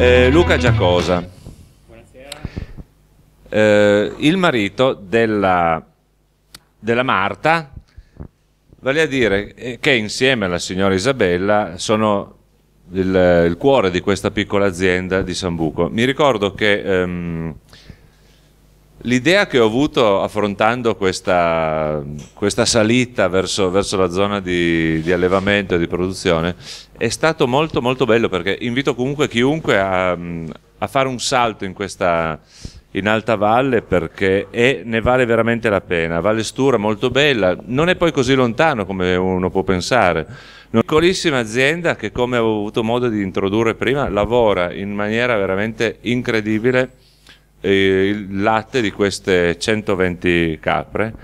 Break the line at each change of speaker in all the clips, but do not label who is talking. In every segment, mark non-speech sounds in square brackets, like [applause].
Eh, Luca Giacosa. Eh, il marito della, della Marta, vale a dire eh, che insieme alla signora Isabella sono il, il, cuore di questa piccola azienda di Sambuco. Mi ricordo che ehm, L'idea che ho avuto affrontando questa, questa salita verso, verso, la zona di, di allevamento e di produzione è stato molto molto bello perché invito comunque chiunque a, a fare un salto in questa in alta valle perché è, ne vale veramente la pena. Valle Stura molto bella, non è poi così lontano come uno può pensare. Una piccolissima azienda che come avevo avuto modo di introdurre prima lavora in maniera veramente incredibile il latte di queste 120 capre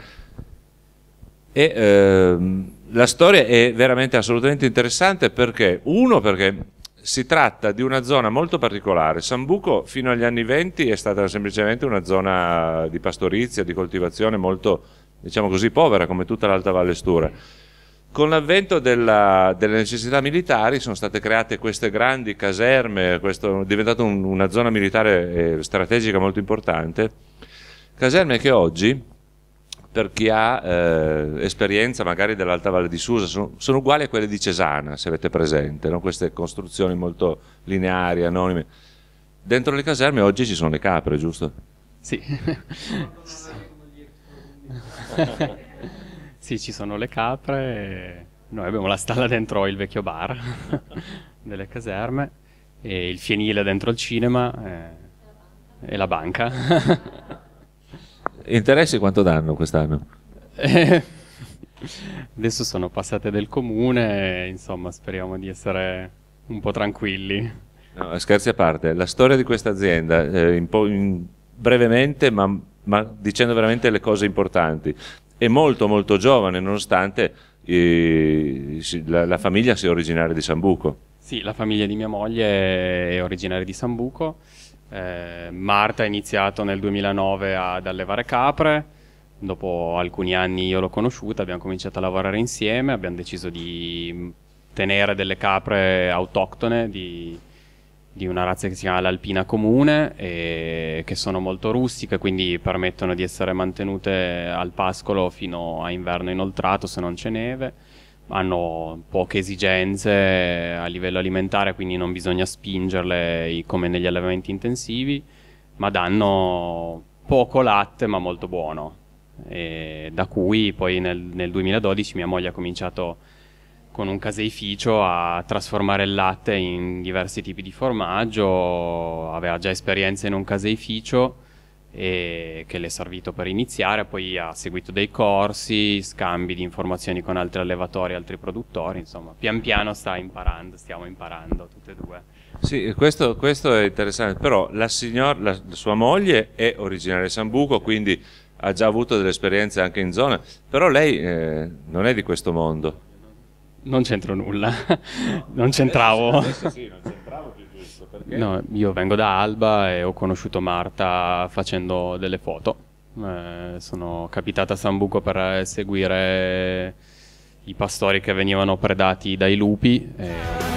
e ehm, la storia è veramente assolutamente interessante perché uno perché si tratta di una zona molto particolare. Sambuco fino agli anni 20 è stata semplicemente una zona di pastorizia, di coltivazione molto, diciamo così, povera come tutta l'Alta Valle Stura con l'avvento della, delle necessità militari sono state create queste grandi caserme, questo, è diventata un, una zona militare eh, strategica molto importante, caserme che oggi, per chi ha eh, esperienza magari dell'Alta Valle di Susa, sono, sono, uguali a quelle di Cesana, se avete presente, no? queste costruzioni molto lineari, anonime. Dentro le caserme oggi ci sono le capre, giusto? Sì.
[laughs] [laughs] Sì, ci sono le capre, noi abbiamo la stalla dentro il vecchio bar [laughs] delle caserme, e il fienile dentro il cinema eh, e la banca. [laughs]
Interessi quanto danno quest'anno?
[laughs] adesso sono passate del comune, insomma speriamo di essere un po' tranquilli.
No, scherzi a parte, la storia di questa azienda, eh, in po- in brevemente ma ma dicendo veramente le cose importanti è molto molto giovane nonostante eh, la, la, famiglia sia originaria di Sambuco. Sì, la famiglia di mia moglie è originaria di
Sambuco. Eh, Marta ha iniziato nel 2009 ad allevare capre, dopo alcuni anni io l'ho conosciuta, abbiamo cominciato a lavorare insieme, abbiamo deciso di tenere delle capre autoctone di, di una razza che si chiama l'alpina comune, che sono molto rustiche, quindi permettono di essere mantenute al pascolo fino a inverno inoltrato se non c'è neve. Hanno poche esigenze a livello alimentare, quindi non bisogna spingerle come negli allevamenti intensivi, ma danno poco latte ma molto buono. E da cui poi nel, nel 2012 mia moglie ha cominciato a con un caseificio a trasformare il latte in diversi tipi di formaggio, aveva già esperienza in un caseificio che le è servito per iniziare, poi ha seguito dei corsi, scambi di informazioni con altri allevatori, altri produttori, insomma, pian piano sta imparando, stiamo imparando tutte e due.
Sì, questo, questo è interessante, però la, signor, la sua moglie è originaria di Sambuco, quindi ha già avuto delle esperienze anche in zona, però lei eh, non è di questo mondo. Non c'entro nulla, no, [laughs] non c'entravo. Adesso, adesso
sì, non c'entravo
più giusto, perché... No,
io vengo da Alba e ho conosciuto Marta facendo delle foto. Eh, sono capitato a Sambuco per seguire i pastori che venivano predati dai lupi. E...